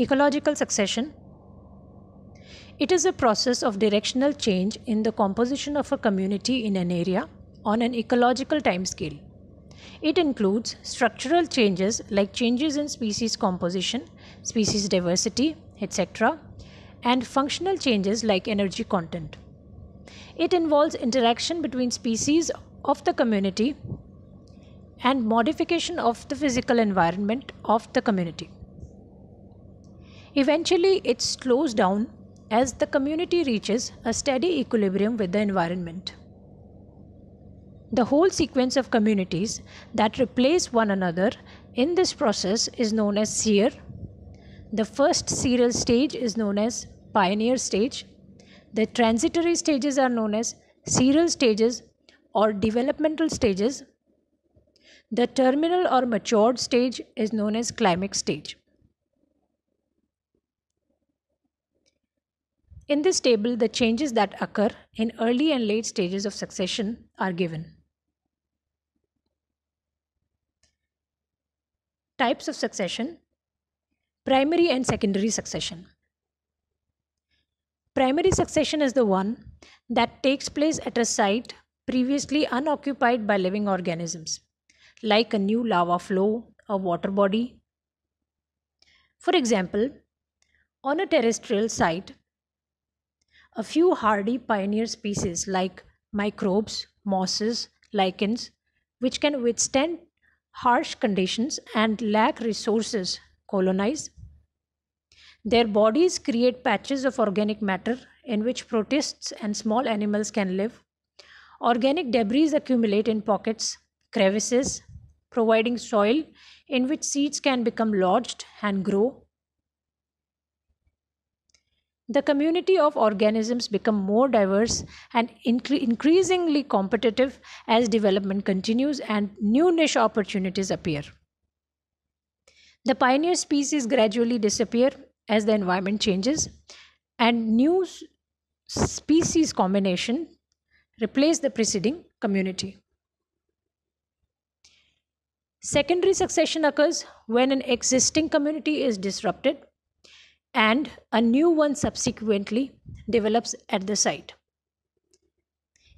Ecological succession. It is a process of directional change in the composition of a community in an area on an ecological timescale. It includes structural changes like changes in species composition, species diversity, etc., and functional changes like energy content. It involves interaction between species of the community and modification of the physical environment of the community. Eventually, it slows down as the community reaches a steady equilibrium with the environment. The whole sequence of communities that replace one another in this process is known as sear. The first serial stage is known as pioneer stage. The transitory stages are known as serial stages or developmental stages. The terminal or matured stage is known as climax stage. In this table, the changes that occur in early and late stages of succession are given. Types of succession Primary and secondary succession. Primary succession is the one that takes place at a site previously unoccupied by living organisms, like a new lava flow or water body. For example, on a terrestrial site, a few hardy pioneer species like microbes, mosses, lichens, which can withstand harsh conditions and lack resources, colonize. Their bodies create patches of organic matter in which protists and small animals can live. Organic debris accumulate in pockets, crevices, providing soil in which seeds can become lodged and grow the community of organisms become more diverse and incre- increasingly competitive as development continues and new niche opportunities appear. The pioneer species gradually disappear as the environment changes and new species combination replace the preceding community. Secondary succession occurs when an existing community is disrupted and a new one subsequently develops at the site.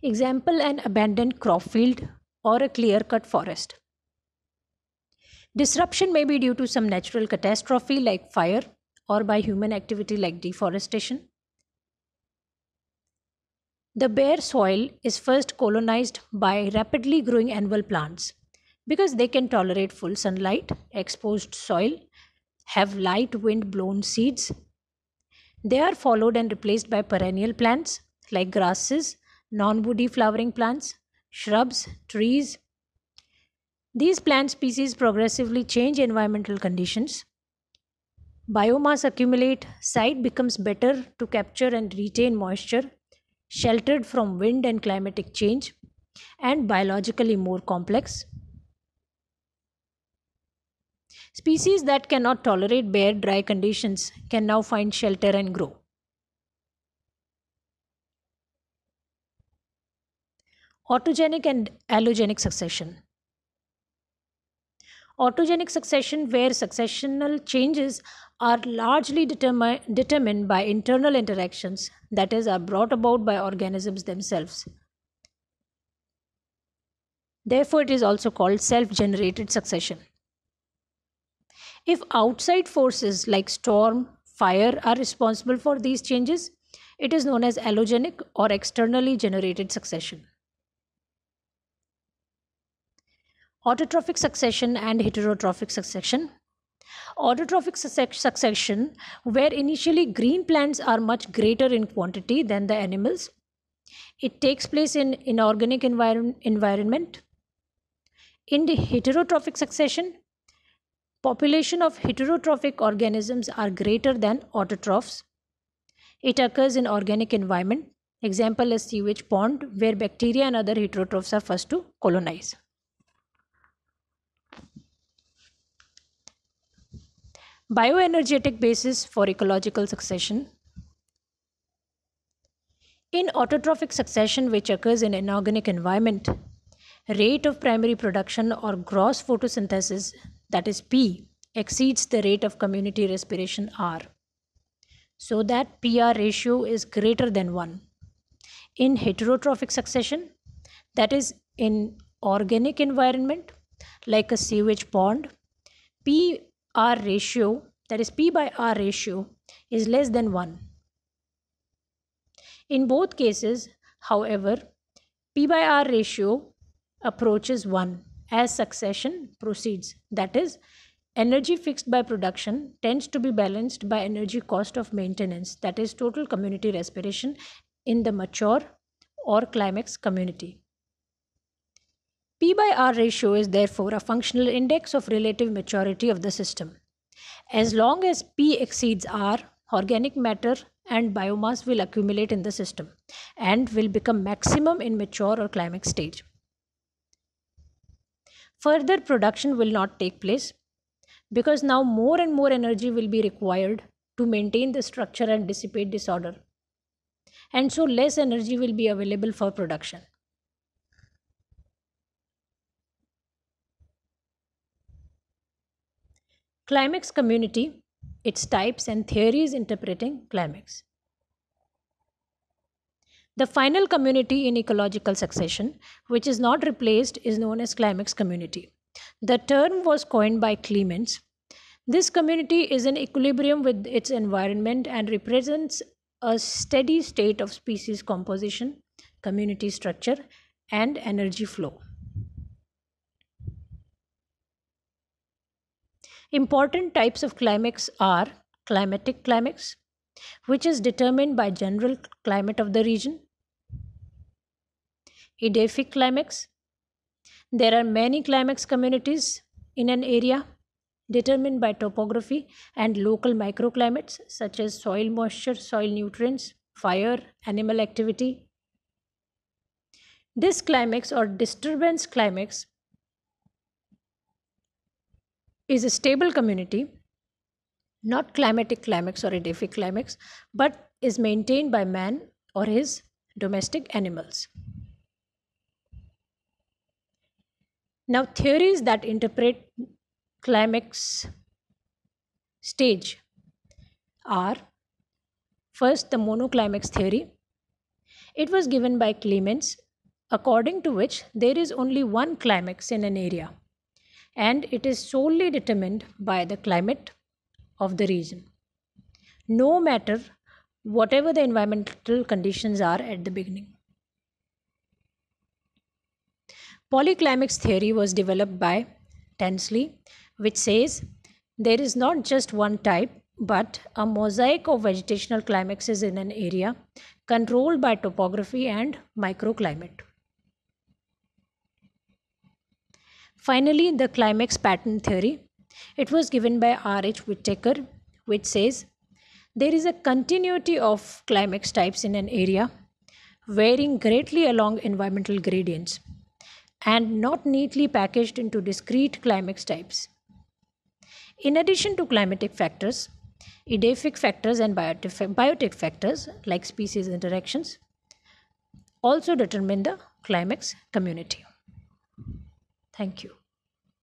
Example an abandoned crop field or a clear cut forest. Disruption may be due to some natural catastrophe like fire or by human activity like deforestation. The bare soil is first colonized by rapidly growing annual plants because they can tolerate full sunlight, exposed soil, have light wind blown seeds. They are followed and replaced by perennial plants like grasses, non woody flowering plants, shrubs, trees. These plant species progressively change environmental conditions. Biomass accumulate, site becomes better to capture and retain moisture, sheltered from wind and climatic change, and biologically more complex. Species that cannot tolerate bare, dry conditions can now find shelter and grow. Autogenic and allogenic succession. Autogenic succession, where successional changes are largely determi determined by internal interactions, that is, are brought about by organisms themselves. Therefore, it is also called self generated succession. If outside forces like storm, fire are responsible for these changes, it is known as allogenic or externally generated succession. Autotrophic succession and heterotrophic succession. Autotrophic succession, where initially green plants are much greater in quantity than the animals, it takes place in inorganic environ- environment. In the heterotrophic succession, Population of heterotrophic organisms are greater than autotrophs. It occurs in organic environment. Example is sewage pond where bacteria and other heterotrophs are first to colonize. Bioenergetic basis for ecological succession. In autotrophic succession which occurs in inorganic environment, rate of primary production or gross photosynthesis that is P, exceeds the rate of community respiration R. So that PR ratio is greater than 1. In heterotrophic succession, that is in organic environment like a sewage pond, PR ratio, that is P by R ratio, is less than 1. In both cases, however, P by R ratio approaches 1 as succession proceeds. That is, energy fixed by production tends to be balanced by energy cost of maintenance, that is, total community respiration in the mature or climax community. P by R ratio is therefore a functional index of relative maturity of the system. As long as P exceeds R, organic matter and biomass will accumulate in the system and will become maximum in mature or climax stage further production will not take place because now more and more energy will be required to maintain the structure and dissipate disorder and so less energy will be available for production. Climax community, its types and theories interpreting climax. The final community in ecological succession, which is not replaced, is known as climax community. The term was coined by Clements. This community is in equilibrium with its environment and represents a steady state of species composition, community structure, and energy flow. Important types of climax are climatic climax, which is determined by general climate of the region. Edaphic climax. There are many climax communities in an area determined by topography and local microclimates such as soil moisture, soil nutrients, fire, animal activity. This climax or disturbance climax is a stable community not climatic climax or edaphic climax, but is maintained by man or his domestic animals. Now, theories that interpret climax stage are first the monoclimax theory. It was given by Clements, according to which there is only one climax in an area and it is solely determined by the climate of the region no matter whatever the environmental conditions are at the beginning polyclimax theory was developed by tensley which says there is not just one type but a mosaic of vegetational climaxes in an area controlled by topography and microclimate. Finally, the climax pattern theory it was given by R.H. Whittaker, which says there is a continuity of climax types in an area varying greatly along environmental gradients and not neatly packaged into discrete climax types. In addition to climatic factors, edaphic factors and biotic, biotic factors like species interactions also determine the climax community. Thank you.